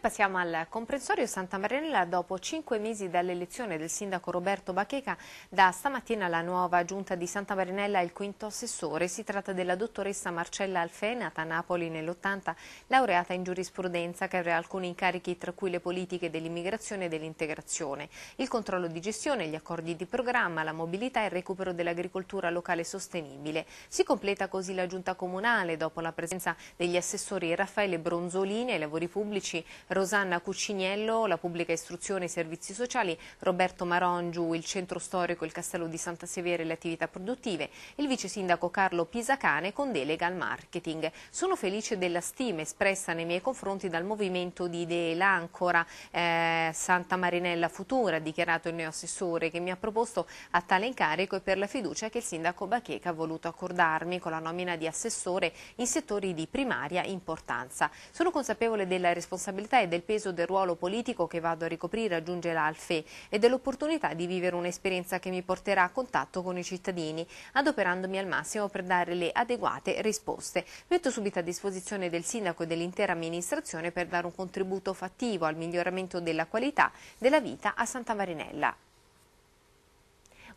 passiamo al comprensorio Santa Marinella. Dopo cinque mesi dall'elezione del sindaco Roberto Bacheca, da stamattina la nuova giunta di Santa Marinella è il quinto assessore. Si tratta della dottoressa Marcella Alfè, nata a Napoli nell'80, laureata in giurisprudenza, che avrà alcuni incarichi tra cui le politiche dell'immigrazione e dell'integrazione, il controllo di gestione, gli accordi di programma, la mobilità e il recupero dell'agricoltura locale sostenibile. Si completa così la giunta comunale dopo la presenza degli assessori Raffaele Bronzolini ai lavori pubblici Rosanna Cucciniello, la pubblica istruzione e i servizi sociali, Roberto Marongiu, il centro storico, il castello di Santa Severa e le attività produttive, il vice sindaco Carlo Pisacane con delega al marketing. Sono felice della stima espressa nei miei confronti dal movimento di idee l'Ancora, eh, Santa Marinella Futura, ha dichiarato il neoassessore, che mi ha proposto a tale incarico e per la fiducia che il sindaco Bacheca ha voluto accordarmi con la nomina di assessore in settori di primaria importanza. Sono consapevole della responsabilità e del peso del ruolo politico che vado a ricoprire, aggiunge l'Alfe, e dell'opportunità di vivere un'esperienza che mi porterà a contatto con i cittadini, adoperandomi al massimo per dare le adeguate risposte. Metto subito a disposizione del Sindaco e dell'intera amministrazione per dare un contributo fattivo al miglioramento della qualità della vita a Santa Marinella.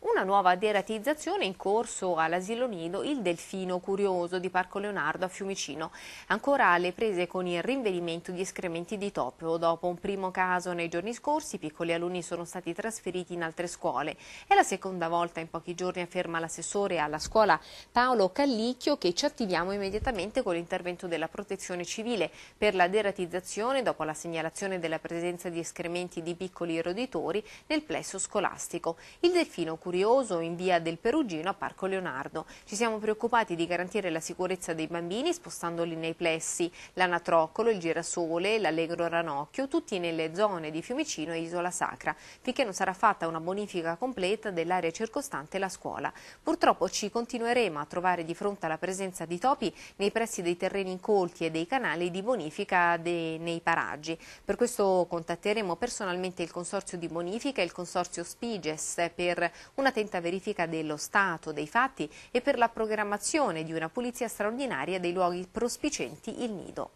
Una nuova deratizzazione in corso all'asilo nido Il Delfino Curioso di Parco Leonardo a Fiumicino. Ancora alle prese con il rinvenimento di escrementi di topo. Dopo un primo caso nei giorni scorsi, i piccoli alunni sono stati trasferiti in altre scuole. È la seconda volta in pochi giorni, afferma l'assessore alla scuola Paolo Callicchio, che ci attiviamo immediatamente con l'intervento della protezione civile per la deratizzazione dopo la segnalazione della presenza di escrementi di piccoli roditori nel plesso scolastico. Il Delfino Curioso Curioso in via del Perugino a Parco Leonardo. Ci siamo preoccupati di garantire la sicurezza dei bambini spostandoli nei plessi, l'anatroccolo, il girasole, l'allegro ranocchio, tutti nelle zone di Fiumicino e Isola Sacra, finché non sarà fatta una bonifica completa dell'area circostante la scuola. Purtroppo ci continueremo a trovare di fronte alla presenza di topi nei pressi dei terreni incolti e dei canali di bonifica nei paraggi. Per questo contatteremo personalmente il Consorzio di Bonifica e il Consorzio Spiges per una un'attenta verifica dello stato dei fatti e per la programmazione di una pulizia straordinaria dei luoghi prospicenti il nido.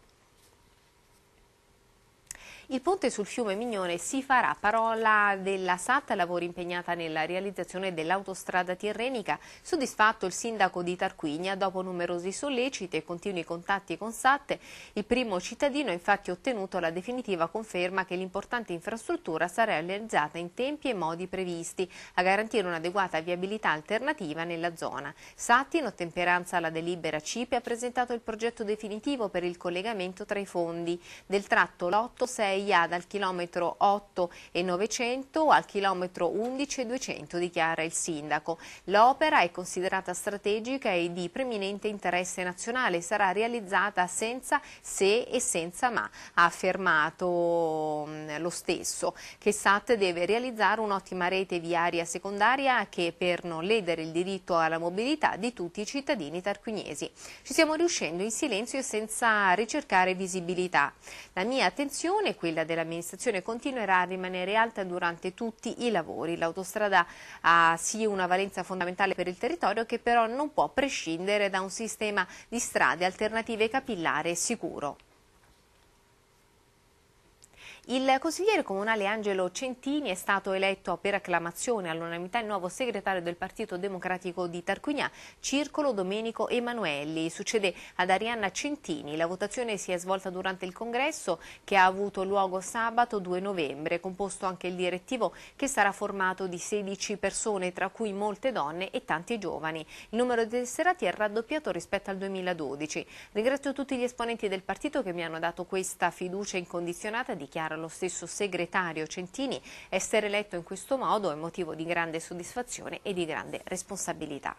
Il ponte sul fiume Mignone si farà parola della SAT, lavori impegnata nella realizzazione dell'autostrada tirrenica. Soddisfatto il sindaco di Tarquinia, dopo numerosi solleciti e continui contatti con SAT, il primo cittadino ha infatti ottenuto la definitiva conferma che l'importante infrastruttura sarà realizzata in tempi e modi previsti, a garantire un'adeguata viabilità alternativa nella zona. SAT, in ottemperanza alla delibera CIP, ha presentato il progetto definitivo per il collegamento tra i fondi del tratto Lotto 6 IA dal chilometro 8 e 900 al chilometro 11 e 200, dichiara il sindaco. L'opera è considerata strategica e di preminente interesse nazionale sarà realizzata senza se e senza ma, ha affermato mm, lo stesso, che SAT deve realizzare un'ottima rete viaria secondaria che per non ledere il diritto alla mobilità di tutti i cittadini tarquinesi. Ci stiamo riuscendo in silenzio e senza ricercare visibilità. La mia attenzione è quella quella dell'amministrazione continuerà a rimanere alta durante tutti i lavori. L'autostrada ha sì una valenza fondamentale per il territorio che però non può prescindere da un sistema di strade alternative capillare e sicuro. Il consigliere comunale Angelo Centini è stato eletto per acclamazione all'unanimità il nuovo segretario del Partito Democratico di Tarquinia, Circolo Domenico Emanuelli. Succede ad Arianna Centini. La votazione si è svolta durante il congresso che ha avuto luogo sabato 2 novembre, composto anche il direttivo che sarà formato di 16 persone, tra cui molte donne e tanti giovani. Il numero di tesserati è raddoppiato rispetto al 2012. Ringrazio tutti gli esponenti del partito che mi hanno dato questa fiducia incondizionata, dichiara lo stesso segretario Centini, essere eletto in questo modo è motivo di grande soddisfazione e di grande responsabilità.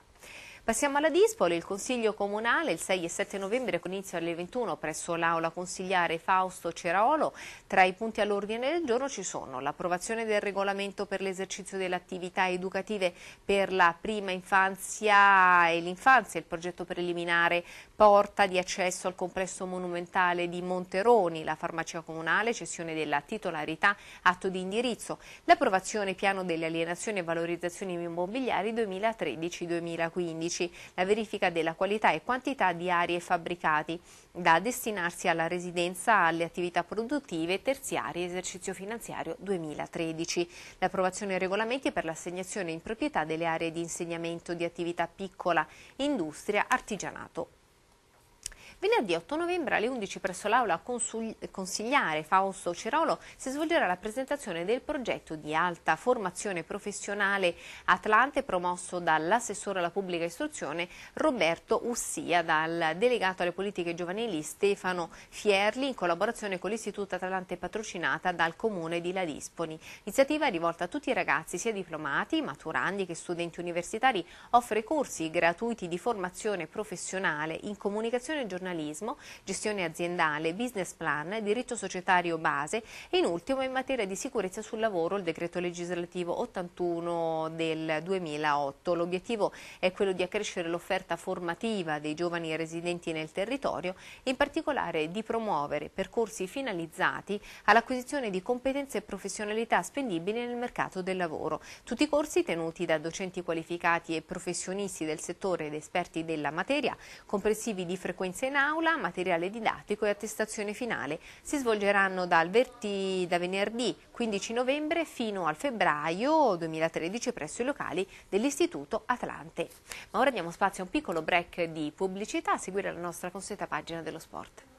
Passiamo alla Dispoli, il Consiglio Comunale il 6 e 7 novembre con inizio alle 21 presso l'Aula Consigliare Fausto Ceraolo. Tra i punti all'ordine del giorno ci sono l'approvazione del regolamento per l'esercizio delle attività educative per la prima infanzia e l'infanzia, il progetto preliminare porta di accesso al complesso monumentale di Monteroni, la farmacia comunale, cessione della titolarità, atto di indirizzo, l'approvazione piano delle alienazioni e valorizzazioni immobiliari 2013-2015 pubblici, la verifica della qualità e quantità di aree fabbricati, da destinarsi alla residenza, alle attività produttive, terziarie, esercizio finanziario 2013. L'approvazione dei regolamenti per l'assegnazione in proprietà delle aree di insegnamento di attività piccola, industria, artigianato Venerdì 8 novembre alle 11 presso l'aula consigliare Fausto Cerolo si svolgerà la presentazione del progetto di alta formazione professionale Atlante promosso dall'assessore alla pubblica istruzione Roberto Ussia, dal delegato alle politiche giovanili Stefano Fierli in collaborazione con l'Istituto Atlante patrocinata dal Comune di Ladisponi. L'iniziativa è rivolta a tutti i ragazzi, sia diplomati, maturandi che studenti universitari, offre corsi gratuiti di formazione professionale in comunicazione giornalistica professionalismo, gestione aziendale, business plan, diritto societario base e in ultimo in materia di sicurezza sul lavoro il decreto legislativo 81 del 2008. L'obiettivo è quello di accrescere l'offerta formativa dei giovani residenti nel territorio e in particolare di promuovere percorsi finalizzati all'acquisizione di competenze e professionalità spendibili nel mercato del lavoro. Tutti i corsi tenuti da docenti qualificati e professionisti del settore ed esperti della materia, comprensivi di frequenza in aula, materiale didattico e attestazione finale. Si svolgeranno dal verti, da venerdì 15 novembre fino al febbraio 2013 presso i locali dell'Istituto Atlante. Ma ora diamo spazio a un piccolo break di pubblicità a seguire la nostra consueta pagina dello sport.